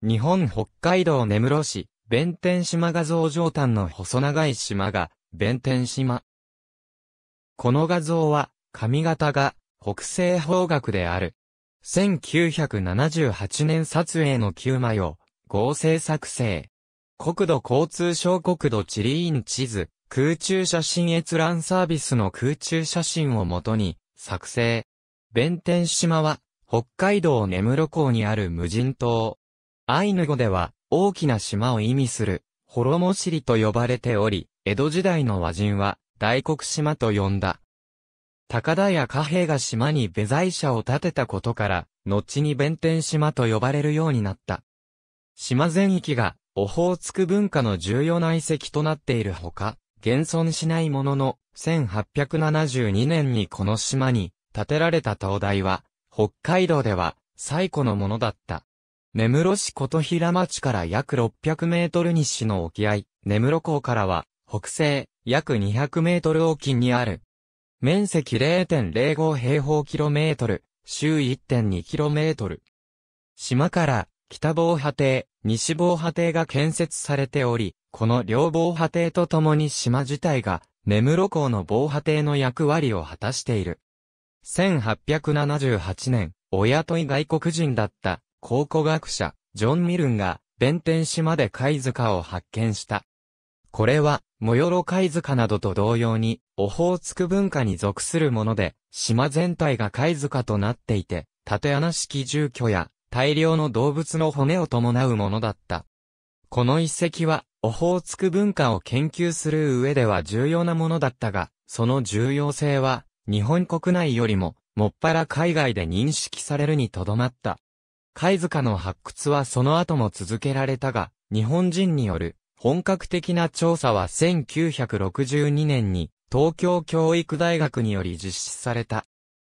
日本北海道根室市、弁天島画像上端の細長い島が、弁天島。この画像は、髪型が、北西方角である。1978年撮影の9枚を、合成作成。国土交通省国土地理院地図、空中写真閲覧サービスの空中写真をもとに、作成。弁天島は、北海道根室港にある無人島。アイヌ語では、大きな島を意味する、滅もリと呼ばれており、江戸時代の和人は、大黒島と呼んだ。高田や貨幣が島に部材者を建てたことから、後に弁天島と呼ばれるようになった。島全域が、オホーツク文化の重要な遺跡となっているほか、現存しないものの、1872年にこの島に建てられた灯台は、北海道では最古のものだった。根室市琴平町から約600メートル西の沖合、根室港からは、北西、約200メートル沖にある。面積0.05平方キロメートル、周1.2キロメートル。島から、北防波堤、西防波堤が建設されており、この両防波堤とともに島自体が、根室港の防波堤の役割を果たしている。1878年、お雇い外国人だった考古学者、ジョン・ミルンが、弁天島で貝塚を発見した。これは、モヨロ貝塚などと同様に、オホーツク文化に属するもので、島全体が貝塚となっていて、縦穴式住居や、大量の動物の骨を伴うものだった。この遺跡は、オホーツク文化を研究する上では重要なものだったが、その重要性は、日本国内よりも、もっぱら海外で認識されるにとどまった。貝塚の発掘はその後も続けられたが、日本人による本格的な調査は1962年に東京教育大学により実施された。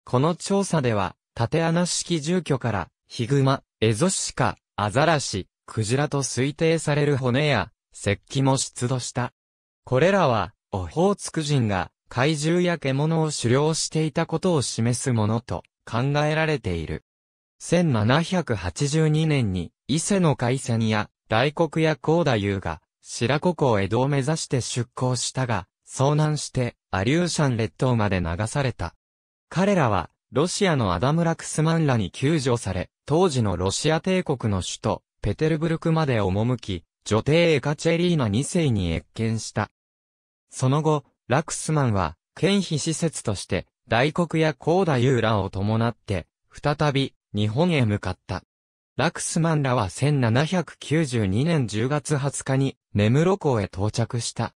この調査では、縦穴式住居からヒグマ、エゾシカ、アザラシ、クジラと推定される骨や石器も出土した。これらは、オホーツク人が怪獣や獣を狩猟していたことを示すものと考えられている。1782年に伊勢の海戦や大黒や高ユーが白子港江戸を目指して出港したが、遭難してアリューシャン列島まで流された。彼らはロシアのアダム・ラクスマンらに救助され、当時のロシア帝国の首都ペテルブルクまで赴き、女帝エカチェリーナ2世に越見した。その後、ラクスマンは、県費施設として、大黒や高田優らを伴って、再び、日本へ向かった。ラクスマンらは1792年10月20日に根室港へ到着した。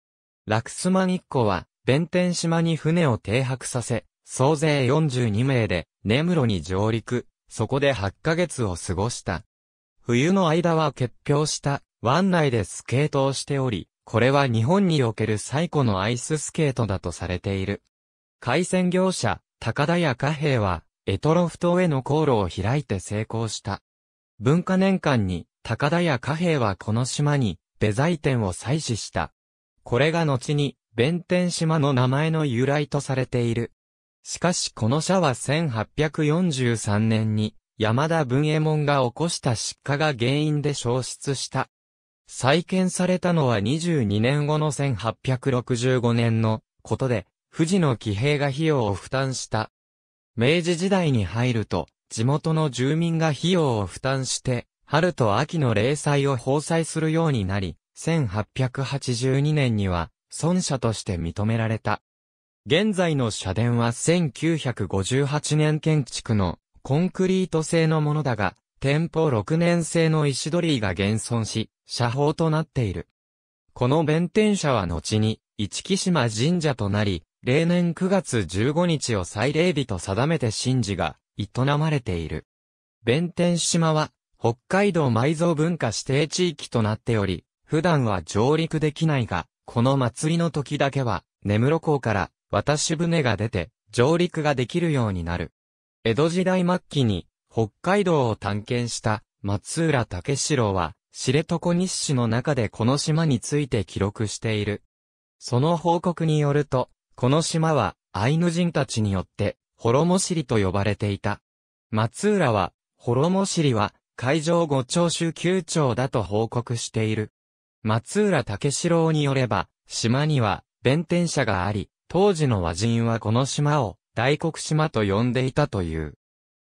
ラクスマン一行は弁天島に船を停泊させ、総勢42名で根室に上陸、そこで8ヶ月を過ごした。冬の間は結氷した湾内でスケートをしており、これは日本における最古のアイススケートだとされている。海鮮業者、高田屋貨幣は、エトロフ島への航路を開いて成功した。文化年間に、高田や貨幣はこの島に、ベザイ店を採取した。これが後に、弁天島の名前の由来とされている。しかしこの社は1843年に、山田文衛門が起こした失火が原因で消失した。再建されたのは22年後の1865年のことで、富士の騎兵が費用を負担した。明治時代に入ると、地元の住民が費用を負担して、春と秋の例祭を放祭するようになり、1882年には、孫社として認められた。現在の社殿は1958年建築のコンクリート製のものだが、店舗6年製の石鳥居が現存し、社宝となっている。この弁天社は後に、市木島神社となり、例年9月15日を祭礼日と定めて神事が営まれている。弁天島は北海道埋蔵文化指定地域となっており、普段は上陸できないが、この祭りの時だけは、根室港から渡し船が出て上陸ができるようになる。江戸時代末期に北海道を探検した松浦武四郎は、知床日誌の中でこの島について記録している。その報告によると、この島は、アイヌ人たちによって、ホロモシリと呼ばれていた。松浦は、ホロモシリは、海上五長州九町だと報告している。松浦武四郎によれば、島には、弁天社があり、当時の和人はこの島を、大黒島と呼んでいたという。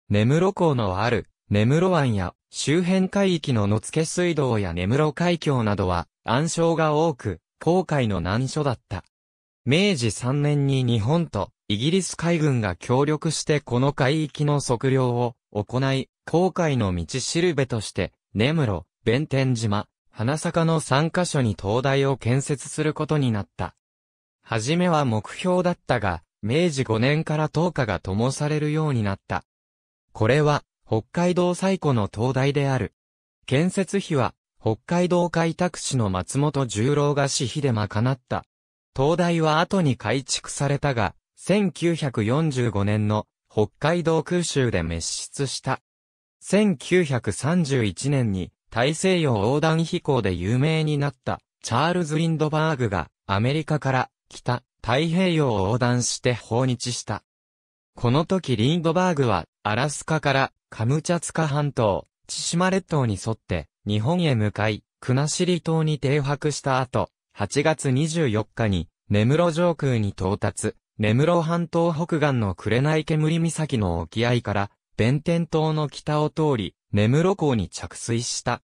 根室港のある、根室湾や、周辺海域の野付水道や根室海峡などは、暗礁が多く、航海の難所だった。明治3年に日本とイギリス海軍が協力してこの海域の測量を行い、航海の道しるべとして、根室、弁天島、花坂の3カ所に灯台を建設することになった。はじめは目標だったが、明治5年から灯火が灯されるようになった。これは、北海道最古の灯台である。建設費は、北海道開拓士の松本十郎が私費で賄った。灯台は後に改築されたが、1945年の北海道空襲で滅失した。1931年に大西洋横断飛行で有名になったチャールズ・ウィンドバーグがアメリカから北太平洋を横断して訪日した。この時リンドバーグはアラスカからカムチャツカ半島、千島列島に沿って日本へ向かい、国後島に停泊した後、8月24日に、根室上空に到達、根室半島北岸の紅煙岬の沖合から、弁天島の北を通り、根室港に着水した。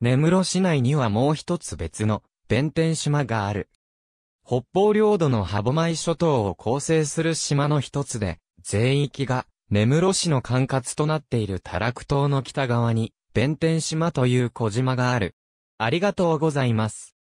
根室市内にはもう一つ別の、弁天島がある。北方領土の歯舞諸島を構成する島の一つで、全域が、根室市の管轄となっている多楽島の北側に、弁天島という小島がある。ありがとうございます。